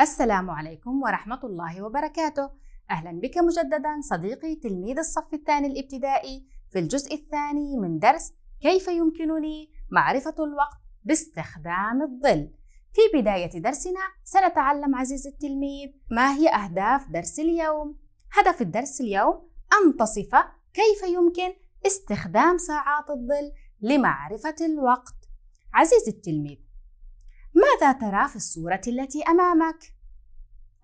السلام عليكم ورحمة الله وبركاته أهلا بك مجددا صديقي تلميذ الصف الثاني الابتدائي في الجزء الثاني من درس كيف يمكنني معرفة الوقت باستخدام الظل في بداية درسنا سنتعلم عزيزي التلميذ ما هي أهداف درس اليوم هدف الدرس اليوم أن تصف كيف يمكن استخدام ساعات الظل لمعرفة الوقت. عزيزي التلميذ، ماذا ترى في الصورة التي أمامك؟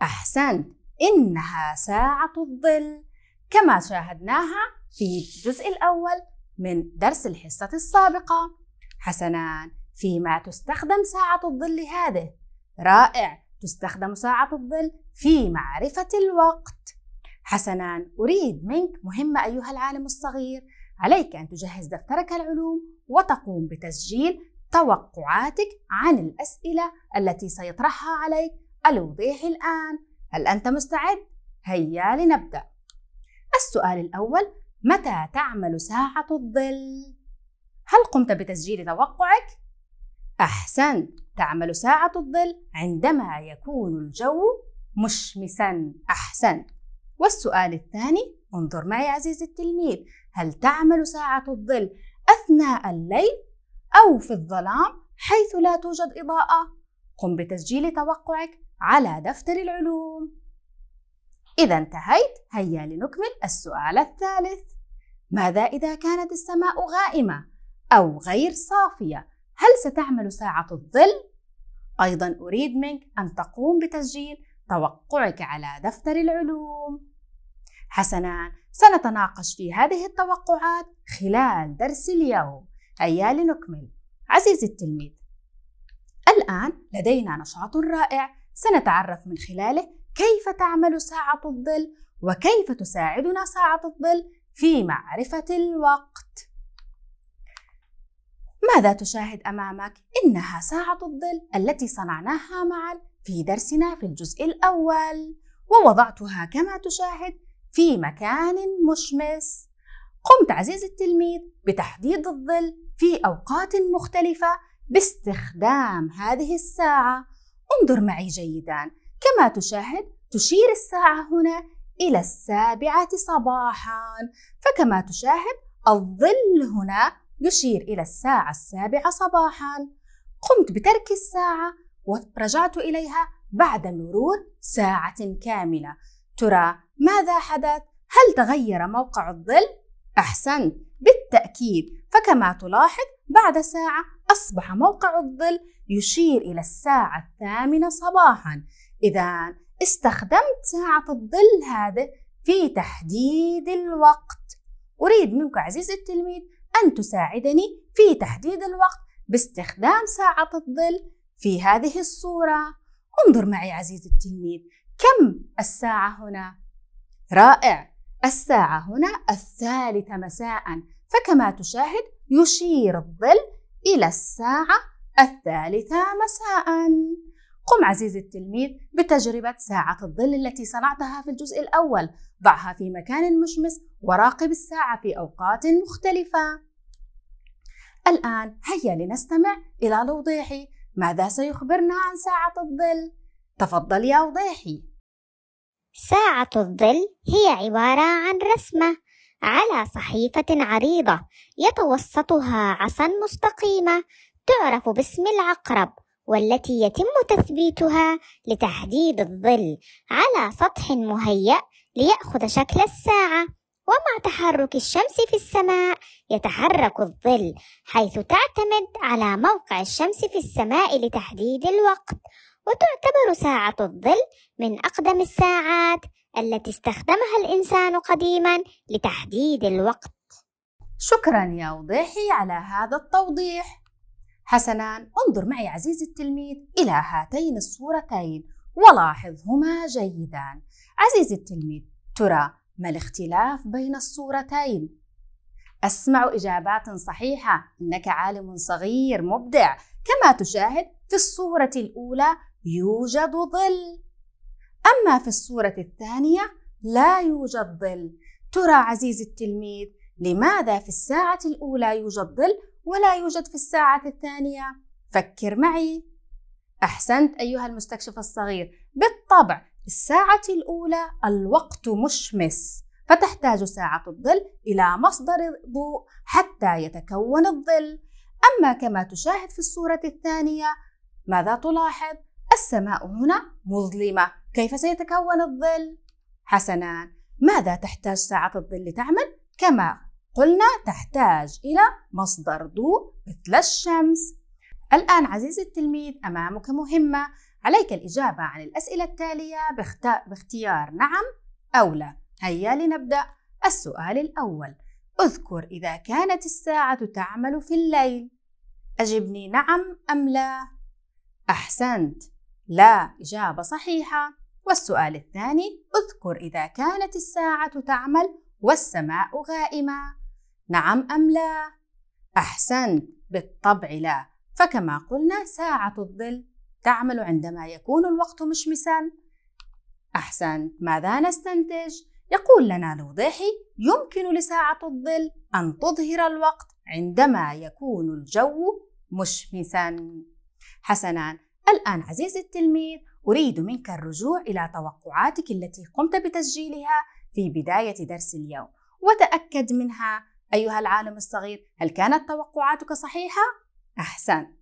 أحسنت، إنها ساعة الظل كما شاهدناها في الجزء الأول من درس الحصة السابقة. حسناً، فيما تستخدم ساعة الظل هذه؟ رائع، تستخدم ساعة الظل في معرفة الوقت. حسنا أريد منك مهمة أيها العالم الصغير عليك أن تجهز دفترك العلوم وتقوم بتسجيل توقعاتك عن الأسئلة التي سيطرحها عليك الوضيح الآن هل أنت مستعد؟ هيا لنبدأ السؤال الأول متى تعمل ساعة الظل؟ هل قمت بتسجيل توقعك؟ أحسن تعمل ساعة الظل عندما يكون الجو مشمسا أحسنت والسؤال الثاني انظر معي عزيزي التلميذ هل تعمل ساعة الظل أثناء الليل أو في الظلام حيث لا توجد إضاءة؟ قم بتسجيل توقعك على دفتر العلوم إذا انتهيت هيا لنكمل السؤال الثالث ماذا إذا كانت السماء غائمة أو غير صافية؟ هل ستعمل ساعة الظل؟ أيضا أريد منك أن تقوم بتسجيل توقعك على دفتر العلوم حسنا سنتناقش في هذه التوقعات خلال درس اليوم هيا لنكمل عزيزي التلميذ الآن لدينا نشاط رائع سنتعرف من خلاله كيف تعمل ساعة الظل وكيف تساعدنا ساعة الظل في معرفة الوقت ماذا تشاهد أمامك؟ إنها ساعة الظل التي صنعناها معا في درسنا في الجزء الأول ووضعتها كما تشاهد في مكان مشمس قمت عزيزي التلميذ بتحديد الظل في أوقات مختلفة باستخدام هذه الساعة انظر معي جيدا كما تشاهد تشير الساعة هنا إلى السابعة صباحا فكما تشاهد الظل هنا يشير إلى الساعة السابعة صباحا قمت بترك الساعة ورجعت إليها بعد مرور ساعة كاملة ترى ماذا حدث؟ هل تغير موقع الظل؟ أحسنت بالتأكيد فكما تلاحظ بعد ساعة أصبح موقع الظل يشير إلى الساعة الثامنة صباحا إذا استخدمت ساعة الظل هذه في تحديد الوقت أريد منك عزيزي التلميذ أن تساعدني في تحديد الوقت باستخدام ساعة الظل في هذه الصورة انظر معي عزيزي التلميذ كم الساعة هنا؟ رائع الساعة هنا الثالثة مساء فكما تشاهد يشير الظل إلى الساعة الثالثة مساء قم عزيزي التلميذ بتجربة ساعة الظل التي صنعتها في الجزء الأول ضعها في مكان مشمس وراقب الساعة في أوقات مختلفة الآن هيا لنستمع إلى توضيحي ماذا سيخبرنا عن ساعة الظل؟ تفضل يا وضيحي ساعة الظل هي عبارة عن رسمة على صحيفة عريضة يتوسطها عصا مستقيمة تعرف باسم العقرب والتي يتم تثبيتها لتحديد الظل على سطح مهيأ ليأخذ شكل الساعة ومع تحرك الشمس في السماء يتحرك الظل حيث تعتمد على موقع الشمس في السماء لتحديد الوقت وتعتبر ساعة الظل من أقدم الساعات التي استخدمها الإنسان قديما لتحديد الوقت شكرا يا وضيحي على هذا التوضيح حسنا انظر معي عزيزي التلميذ إلى هاتين الصورتين ولاحظهما جيدا عزيزي التلميذ ترى ما الاختلاف بين الصورتين؟ أسمع إجابات صحيحة إنك عالم صغير مبدع كما تشاهد في الصورة الأولى يوجد ظل أما في الصورة الثانية لا يوجد ظل ترى عزيزي التلميذ لماذا في الساعة الأولى يوجد ظل ولا يوجد في الساعة الثانية؟ فكر معي أحسنت أيها المستكشف الصغير بالطبع في الساعة الأولى الوقت مشمس فتحتاج ساعة الظل إلى مصدر ضوء حتى يتكون الظل أما كما تشاهد في الصورة الثانية ماذا تلاحظ؟ السماء هنا مظلمة كيف سيتكون الظل؟ حسناً ماذا تحتاج ساعة الظل لتعمل؟ كما قلنا تحتاج إلى مصدر ضوء مثل الشمس الآن عزيزي التلميذ أمامك مهمة عليك الإجابة عن الأسئلة التالية باختيار نعم أو لا هيا لنبدأ السؤال الأول اذكر إذا كانت الساعة تعمل في الليل أجبني نعم أم لا أحسنت لا إجابة صحيحة والسؤال الثاني اذكر إذا كانت الساعة تعمل والسماء غائمة نعم أم لا أحسنت بالطبع لا فكما قلنا ساعة الظل تعمل عندما يكون الوقت مشمسا أحسن ماذا نستنتج؟ يقول لنا الوضيحي يمكن لساعة الظل أن تظهر الوقت عندما يكون الجو مشمسا حسنا الآن عزيزي التلميذ أريد منك الرجوع إلى توقعاتك التي قمت بتسجيلها في بداية درس اليوم وتأكد منها أيها العالم الصغير هل كانت توقعاتك صحيحة؟ أحسنت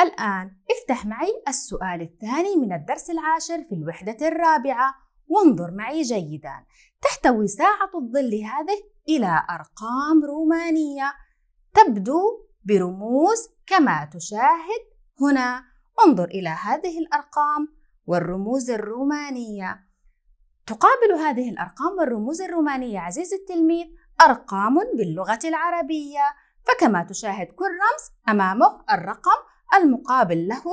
الآن افتح معي السؤال الثاني من الدرس العاشر في الوحدة الرابعة وانظر معي جيدا تحتوي ساعة الظل هذه إلى أرقام رومانية تبدو برموز كما تشاهد هنا انظر إلى هذه الأرقام والرموز الرومانية تقابل هذه الأرقام والرموز الرومانية عزيزي التلميذ أرقام باللغة العربية فكما تشاهد كل رمز أمامه الرقم المقابل له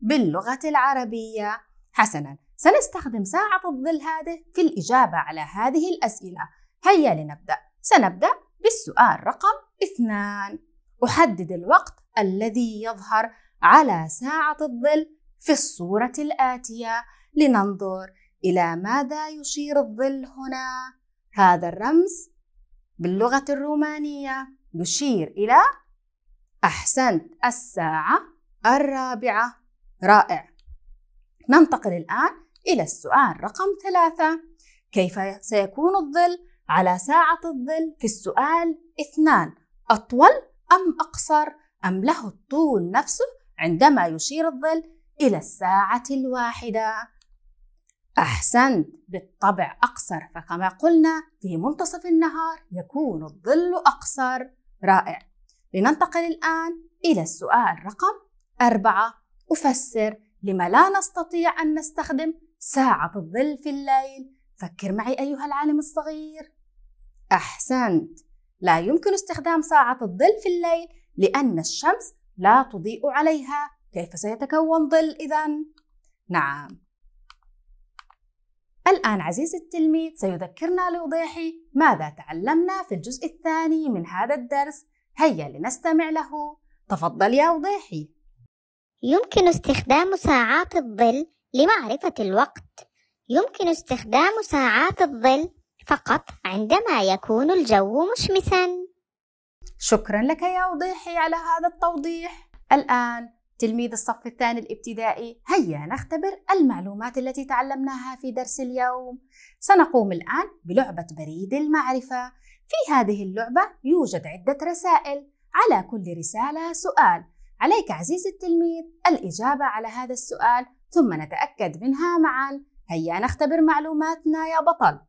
باللغة العربية حسنا سنستخدم ساعة الظل هذه في الإجابة على هذه الأسئلة هيا لنبدأ سنبدأ بالسؤال رقم اثنان أحدد الوقت الذي يظهر على ساعة الظل في الصورة الآتية لننظر إلى ماذا يشير الظل هنا هذا الرمز باللغة الرومانية يشير إلى أحسنت الساعة الرابعة رائع ننتقل الآن إلى السؤال رقم ثلاثة كيف سيكون الظل على ساعة الظل في السؤال اثنان أطول أم أقصر أم له الطول نفسه عندما يشير الظل إلى الساعة الواحدة أحسنت بالطبع أقصر فكما قلنا في منتصف النهار يكون الظل أقصر رائع لننتقل الآن إلى السؤال رقم أربعة أفسر لما لا نستطيع أن نستخدم ساعة الظل في الليل فكر معي أيها العالم الصغير أحسنت لا يمكن استخدام ساعة الظل في الليل لأن الشمس لا تضيء عليها كيف سيتكون ظل إذا؟ نعم الآن عزيزي التلميذ سيذكرنا لوضيحي ماذا تعلمنا في الجزء الثاني من هذا الدرس هيا لنستمع له تفضل يا وضيحي يمكن استخدام ساعات الظل لمعرفة الوقت يمكن استخدام ساعات الظل فقط عندما يكون الجو مشمسا شكرا لك يا وضيحي على هذا التوضيح الآن تلميذ الصف الثاني الابتدائي هيا نختبر المعلومات التي تعلمناها في درس اليوم سنقوم الآن بلعبة بريد المعرفة في هذه اللعبة يوجد عدة رسائل على كل رسالة سؤال عليك عزيزي التلميذ الإجابة على هذا السؤال ثم نتأكد منها معا هيا نختبر معلوماتنا يا بطل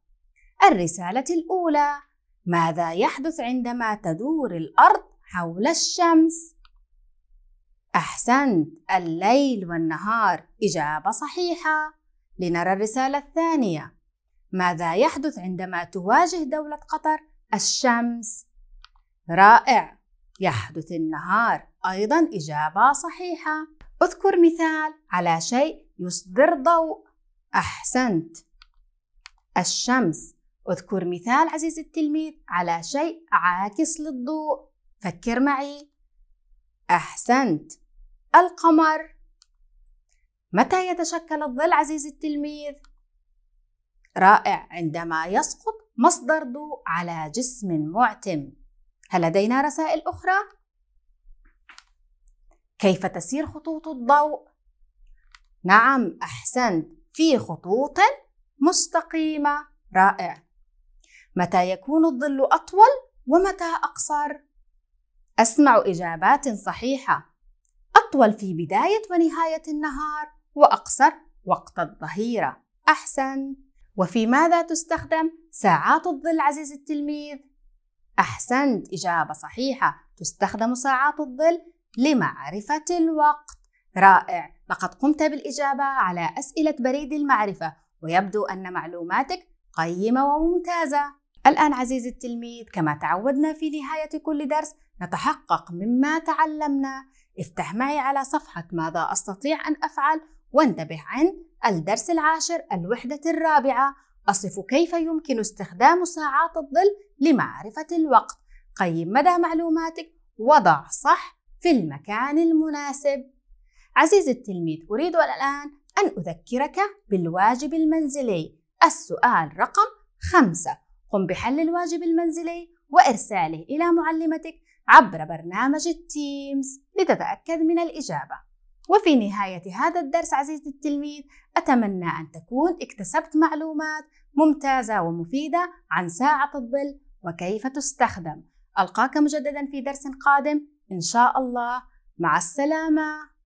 الرسالة الأولى ماذا يحدث عندما تدور الأرض حول الشمس؟ أحسنت الليل والنهار إجابة صحيحة لنرى الرسالة الثانية ماذا يحدث عندما تواجه دولة قطر الشمس رائع يحدث النهار أيضا إجابة صحيحة اذكر مثال على شيء يصدر ضوء أحسنت الشمس اذكر مثال عزيزي التلميذ على شيء عاكس للضوء فكر معي أحسنت القمر متى يتشكل الظل عزيزي التلميذ؟ رائع عندما يسقط مصدر ضوء على جسم معتم هل لدينا رسائل أخرى؟ كيف تسير خطوط الضوء؟ نعم أحسنت في خطوط مستقيمة رائع متى يكون الظل أطول ومتى أقصر؟ أسمع إجابات صحيحة أطول في بداية ونهاية النهار وأقصر وقت الظهيرة أحسنت وفي ماذا تستخدم ساعات الظل عزيزي التلميذ؟ أحسنت إجابة صحيحة تستخدم ساعات الظل لمعرفة الوقت رائع لقد قمت بالإجابة على أسئلة بريد المعرفة ويبدو أن معلوماتك قيمة وممتازة الآن عزيزي التلميذ كما تعودنا في نهاية كل درس نتحقق مما تعلمنا افتح معي على صفحة ماذا أستطيع أن أفعل وانتبه عند الدرس العاشر الوحدة الرابعة أصف كيف يمكن استخدام ساعات الظل لمعرفة الوقت قيم مدى معلوماتك وضع صح في المكان المناسب عزيزي التلميذ أريد الآن أن أذكرك بالواجب المنزلي السؤال رقم خمسة قم بحل الواجب المنزلي وإرساله إلى معلمتك عبر برنامج التيمز لتتأكد من الإجابة وفي نهاية هذا الدرس عزيزي التلميذ أتمنى أن تكون اكتسبت معلومات ممتازة ومفيدة عن ساعة الظل وكيف تستخدم ألقاك مجددا في درس قادم إن شاء الله مع السلامة